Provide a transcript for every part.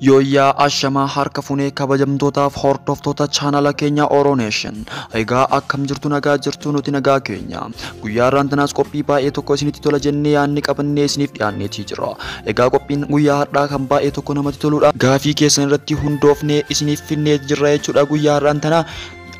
Yooyyaa Ashamaa harka funee kabajamtootaaf hordoftoota chaanala keenya Oroo Neeshin. Egaa akkam jirtu nagaa jirtu nuti nagaa keenya. Guyyaa tanaas qophii baay'ee tokko isinitti tola jennee yaadni qabannee isiniif dhiyaanneetii jira. Egaa qophiin guyyaa har'aa kan baay'ee tokko namatti toludha. Gaafii keessan irratti hundoofnee isiniif finnee jirra jechuudha guyyaa tanaa.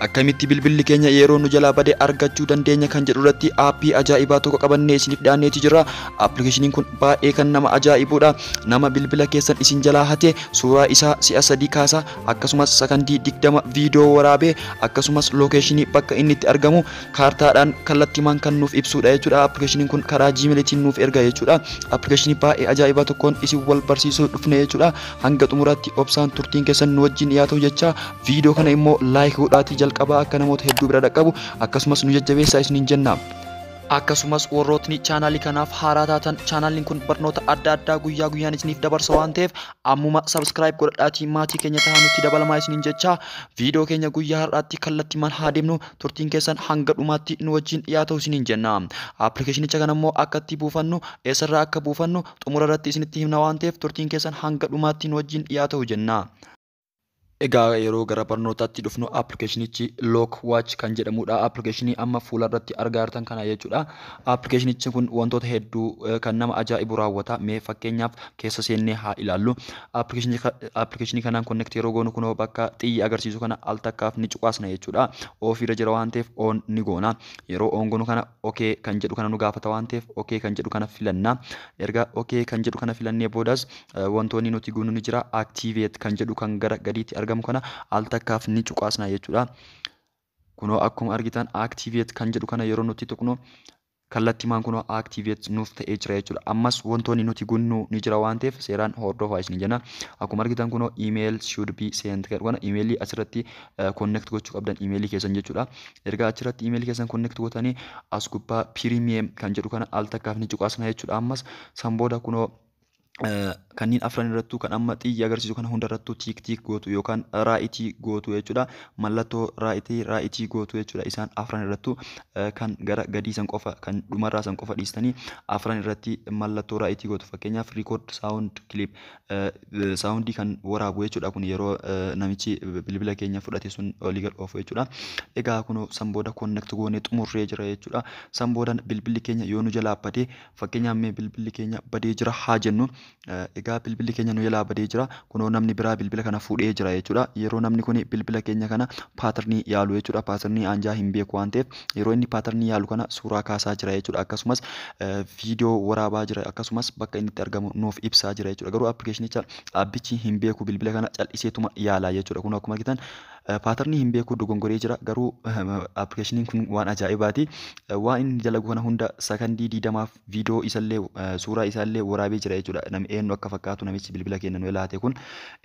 akkamitti bilbilli keenya yeroo nu jalaa bade argachuu dandeenya kan jedhu irratti aappii ajaa'ibaa tokko qabannee isiniif dhiyaaneeti jira. Appilikeeshiniin kun baay'ee kan nama ajaa'ibudha. Nama bilbila keessan isin jalaa hate suuraa isaa si'a sadii kaasa akkasumas sakandii digdama viidiyoo waraabe akkasumas lookeeshinii bakka inni itti argamu kaartaadhaan kallattimaan kan nuuf ibsudha jechuudha. Appilikeeshiniin kun karaa jiimeelitiin nuuf erga jechuudha. Appilikeeshinii baay'ee ajaa'ibaa tokkoon isin wal barsiisuu dhufne jechuudha. Hanga xumuraatti obsaan turtiin keessan nu wajjin dhiyaatu jecha viidiyoo kana immoo laayikuudhaatii jala qabaa akka namoota hedduu bira dhaqqabu akkasumas nu jajjabeessaa isiniin jenna. akkasumas warrootni chaanaalii kanaaf haaraa taatan chaanaaliin kun barnoota adda addaa guyyaa guyyaan isiniif dabarsa waan ta'eef ammuma sabskiraayib godhadhaatii maatii keenya ta'a nutti dabalamaa isiniin jechaa viidiyoo keenya guyyaa har'aatti kallattii maal deemnu turtiin keessan hanga dhumaatti nu wajjin dhiyaatu jenna kan ammoo buufannu eessarraa akka buufannu xumura irratti isinitti himna keessan hanga dhumaatti nu jenna. Egaa yeroo gara barnootaatti dhufnu appilikeeshinichi Look Watch kan jedhamudha. Appilikeeshinii amma fuula irratti argaa jirtan kana jechuudha. Appilikeeshinichi kun wantoota hedduu eh, kan nama ajaa'ibu raawwata. Mee fakkeenyaaf keessa seennee haa ilaallu. Appilikeeshinii kanaan konnekti yeroo goonu kunoo bakka xiyyi agarsiisu kana al takkaaf ni cuqaasna jechuudha. Ofiirra jira waan ta'eef oon ni goona. Yeroo oon goonu kana 'OK' kan jedhu kana nu gaafata waan ta'eef okee kan jedhu kana filanna. Erga 'OK' kan jedhu kana filannee boodas eh, wantoonni nuti goonu ni argamu kana al takkaaf ni cuqaasna jechuudha. Kunoo akkuma argitan aktiiveet kan jedhu kana yeroo nuti tuqnu kallattimaan kunoo aktiiveet nuuf ta'ee jira jechuudha. Ammas wantoonni nuti gunnu ni jira waan ta'eef seeraan hordofaa isin jenna. Akkuma argitan kunoo iimeeyil should be sent kana iimeeyilii asirratti konneekt gochuu qabdan iimeeyilii keessan jechuudha. Erga achirratti iimeeyilii keessan konneekt gootanii as gubbaa piriimiyeem kan jedhu kana al takkaaf ni cuqaasna jechuudha. Ammas san booda kunoo kanneen afran irrattu kan amma xiyyi agarsiisu kana hunda hundarrattuu tiiktiik gootu yookaan raa'itii gootu jechuudha. Mallattoo raa'itii raa'itii gootu jechuudha. Isaan afran irrattu kan gara gadii san qofa kan dhumarraa san qofa dhiistanii afran irratti mallattoo raa'itii gootu. Fakkeenyaaf riikoord saawund kiliip saawundii kan waraabu jechuudha. Kun yeroo namichi bilbila keenya fudhate sun olii gad oofu jechuudha. Egaa kun sanbooda koonnekti goonee xumurree jira jechuudha. Sanbooda bilbilli keenya yoo nu jalaa badee fakkeenyaaf bilbilli keenya badee jira haa jennu. Eh, egaa bilbilli keenya nu yaalaa jira. Kunoo namni biraa bilbila kana fuudhee jira jechuudha. Yeroo namni kun bilbila keenya kana paatarnii yaalu jechuudha. Paatarnii anjaa hin beeku waan ta'eef yeroo inni paatarnii yaalu kana suuraa kaasaa jira jechuudha. Akkasumas eh, viidiyoo waraabaa jira. Akkasumas bakka inni itti argamu nuuf ibsaa jira jechuudha. Garuu appilikeeshinicha dhaabbichi hin beeku bilbila kana cal'iseetuma yaalaa jechuudha. Kun Eh, paatarnii hin beeku dogongoree jira garuu eh, appilikeeshiniin kun waan ajaa'ibaati eh, waan inni dalagu kana hunda sakandii diidamaaf viidiyoo isallee suuraa isaallee waraabee jira jechuudha namni eenyu akka fakkaatu namichi bilbila kenna nu kun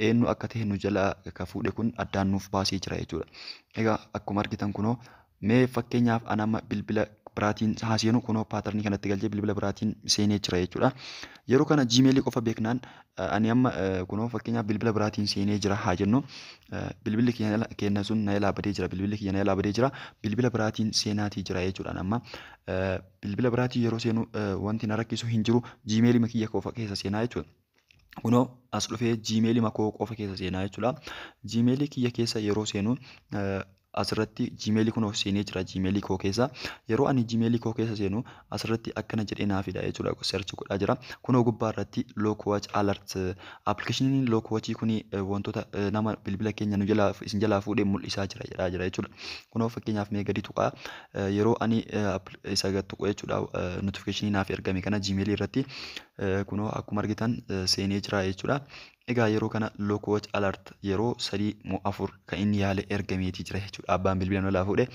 eenyu akka ta'e nu jalaa akka fuudhe kun addaan nuuf baasee jira jechuudha egaa akkuma argitan kunoo mee fakkeenyaaf anama bilbila biraatiin haaseenu kunoo paatarnii kanatti galchee bilbila biraatiin seenee jira jechuudha. Yeroo kana jiimeelii qofa beeknaan ani amma kunoo fakkeenyaaf bilbila biraatiin seenee jira haa jennu bilbilli keenya sun na ilaabadee jira bilbilli keenya na ilaabadee jira bilbila biraatiin seenaatii jira jechuudha amma bilbila biraatiin yeroo seenu wanti na rakkisu hin jiru jiimeelii makiyya qofa keessa seenaa jechuudha. Kunoo as dhufee jiimeelii makoo qofa keessa seenaa jechuudha. Jiimeelii kiyya keessa yeroo seenu asirratti jiimeelii kun of seenee jira jiimeelii koo keessa yeroo ani jiimeelii koo keessa seenu asirratti akkana jedhee naafidha jechuudha search godhaa jira kunoo gubbaa irratti alert appilikeeshiniin lookwaachii kun eh, wantoota eh, nama bilbila keenya nu jalaa isin jalaa fuudhee mul'isaa jira jedhaa jira jechuudha fakkeenyaaf mee gadi tuqaa eh, yeroo ani isa gad tuqu jechuudha notifikashinii naaf kana jiimeelii irratti kunoo akkuma argitan seenee jira jechuudha Egaa yeroo kana lookoo alert yeroo sadii moo afur kan inni yaala ergameetii jira jechuudha. Abbaan bilbila lolaa fuudhee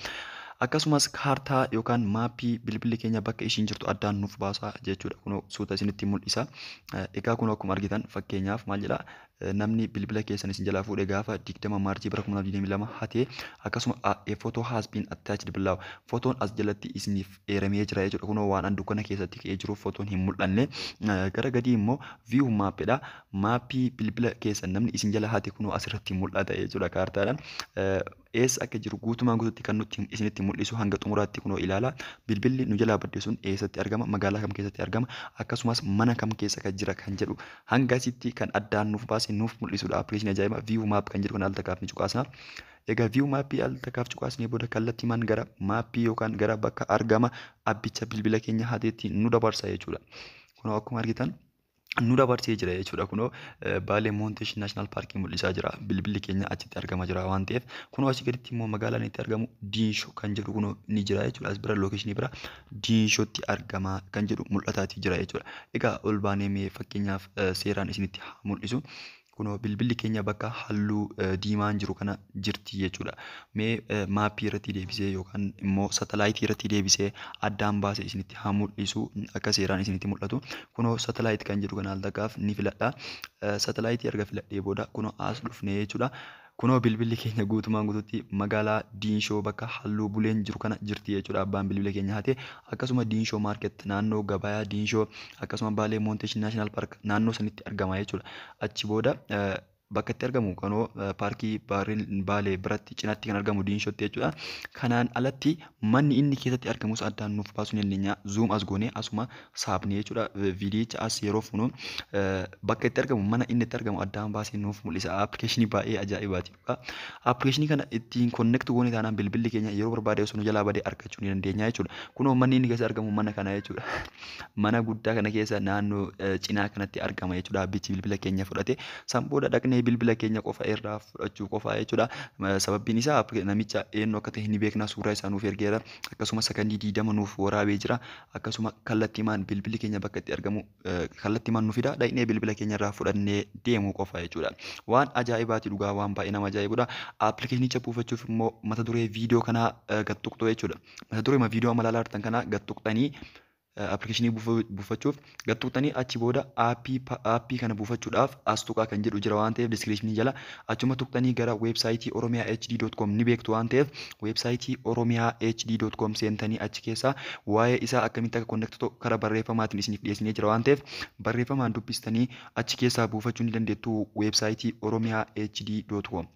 akkasumas kaartaa yookaan maappii bilbilli keenya bakka ishin jirtu addaan nuuf baasaa jechuudha suuta isinitti mul'isa eh, kun akkuma argitan fakkeenyaaf maal eh, namni bilbila keessan isin gaafa bara 2022 akkasuma footoo has been attached footoon as jalatti isiniif eeramee jira jechuudha waan dukana keessatti ka'ee footoon hin mul'anne gara gadii immoo view maappidha maappii bilbila keessan namni isin jala hate kun asirratti mul'ata jechuudha kaartaadhaan eessa akka jiru guutumaan guututti kan nutti isinitti mul'isu hanga xumuraatti kunoo ilaalaa bilbilli nu jalaa badde sun eessatti argama magaalaa kam keessatti argama akkasumas mana kam keessa kan jira kan jedhu hanga isitti kan addaan nuuf baase nuuf mul'isudha appiliishinii ajaa'iba viiwu maap kan jedhu kan altakaaf ni cuqaasna. Egaa viiwu maappii altakaaf cuqaasnee booda kallattimaan gara maappii yookaan gara bakka argama abbicha bilbila keenya hateetti nu dabarsa jechuudha. Kunoo akkuma argitan nu dabarsee jira jechuudha kunoo eh, Baalee Moonteesh Naashinaal Paarkii mul'isaa jira. Bilbilli keenya achitti argama jira waan ta'eef kunoo asii gaditti immoo magaalaan itti argamu Diishoo kan jedhu kunoo ni jira jechuudha. bira lookeeshinii bira Diishootti argama kan jedhu mul'ataati jira jechuudha. Egaa ol baanee fakkeenyaaf eh, seeraan isinitti mul'isu bilbili bilbilli keenya bakka halluu eh, diimaan jiru kana jirti jechuudha. Mee eh, maappii irratti deebisee yookaan immoo satalaayitii irratti deebisee addaan baase isinitti haa akka seeraan isinitti mul'atu. Kun satalaayit kan jedhu kanaaf ni filadha. Eh, satalaayitii erga filadhee booda kun as dhufnee jechuudha. Kunoo bilbilli keenya guutumaan guututti magaalaa Diinshoo bakka halluu buleen jiru kana jirti jechuudha abbaan bilbila keenyaa haatee akkasuma Diinshoo Maarket naannoo gabayaa Diinshoo akkasuma Baalee Moonteesh Naashinaal Paark naannoo sanitti argama jechuudha. Achi booda bakka itti argamu kanoo paarkii baalee biratti cinaatti kan argamu diinshootti jechuudha. Kanaan alatti manni inni keessatti argamus addaan nuuf baasuu baasuun dandeenya. Zuum as goonee asuma saafnee jechuudha. Viidiyicha as yeroo funuun bakka itti argamu mana inni itti argamu addaan baasee nuuf mul'isa. Appilikeeshinii baay'ee ajaa'ibaati. Appilikeeshinii kana ittiin konneekti goonee taanaan bilbilli keenya yeroo barbaade osoo nu jalaa badee argachuu ni dandeenya jechuudha. Kunoo manni inni keessa argamu mana kana jechuudha. Mana guddaa kana keessa naannoo cinaa kanatti argama jechuudha. Abbichi bilbila keenya fudhatee sanbooda dhaqnee namni bilbila keenya qofa irraa fudhachuu qofaa jechuudha. Sababbiin isaa namicha eenyu akka ta'e hin beekna suuraa isaa nuuf ergeera. Akkasuma sakandii diidama nuuf waraabee jira. Akkasuma kallattiimaan bilbilli keenya bakka itti argamu kallattiimaan nu fida. Dhaqnee bilbila keenya irraa fudhannee deemu qofaa jechuudha. Waan ajaa'ibaati dhugaa waan baay'ee nama ajaa'ibudha. Appilikeeshinicha buufachuuf immoo mata duree viidiyoo kanaa gad tuqxoo jechuudha. Mata duree viidiyoo amalaalaa artan kanaa gad tuqxanii appilikeeshinii buufachuuf gattutanii achi booda aappii kana buufachuudhaaf as tuqaa kan jedhu jira waan ta'eef diskiripshinii jala achuma tuqtanii gara weebsaayitii oromiyaa com ni beektu waan ta'eef weebsaayitii oromiyaa com seentanii achi keessaa waa'ee isaa akkamitti akka konnektu karaa barreeffamaatiin isiniif dhiyeessinee jira waan ta'eef barreeffamaan dubbistanii achi keessaa buufachuu ni dandeettu weebsaayitii oromiyaa com.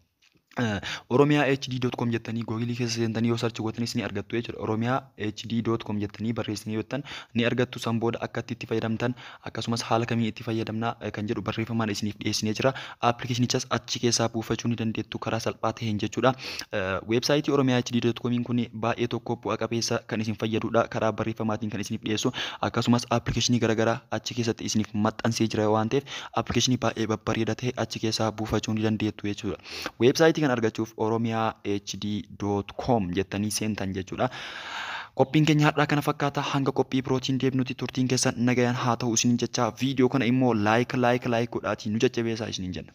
Oromiyaa HD dot com jettanii googilii keessa seentanii yoo sarchi gootanis ni argattu jechuudha. Oromiyaa HD dot com jettanii barreessanii yoo ni argattu. San booda akka itti fayyadamtan akkasumas haala kamii itti fayyadamna kan jedhu barreeffamaan isiniif dhiyeessinee jira. Appilikeeshinichas achi keessaa buufachuu ni dandeettu karaa salphaa ta'een jechuudha. Weebsaayitii Oromiyaa HD dot comiin kun baay'ee tokko bu'a qabeessa kan isin fayyadudha. Karaa barreeffamaatiin kan isiniif dhiyeessu akkasumas appilikeeshinii garaagaraa achi keessatti isiniif maxxansee jira waan ta'eef appilikeeshinii baay'ee babbareeda ta'e achi keessaa buufachuu ni dandeettu jechuudha. Weebsaayitii kan argachuuf oromiyaa hd dot com jettanii seentan jechuudha. Qophiin keenya har'aa kana fakkaata hanga qophii birootiin deemnuti turtiin keessan nagayaan haa ta'u isinin jecha viidiyoo kana immoo laayik laayik laayik godhaatii nu jajjabeessaa isinin jenna.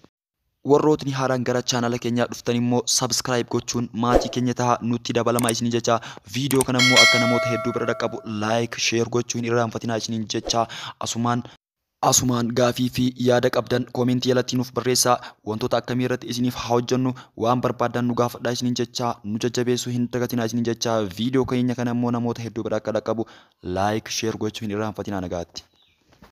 Warrootni haaraan gara chaanala keenyaa dhuftan immoo sabskiraayib gochuun maatii keenya ta'a nutti dabalamaa isinin jecha viidiyoo kana immoo akka namoota hedduu bira dhaqqabu laayik sheer gochuun irraanfatinaa isinin jecha asumaan Asumaan gaafii fi yaada qabdan koomentii alatti nuuf barreessaa wantoota akkamii irratti isiniif haa waan barbaaddan nu gaafadhaa isiniin jechaa nu jajjabeessuu hin dagatinaa jechaa viidiyoo keenya kana immoo namoota hedduu bira akka dhaqqabu laayik sheer gochuu hin irraanfatinaa nagaatti.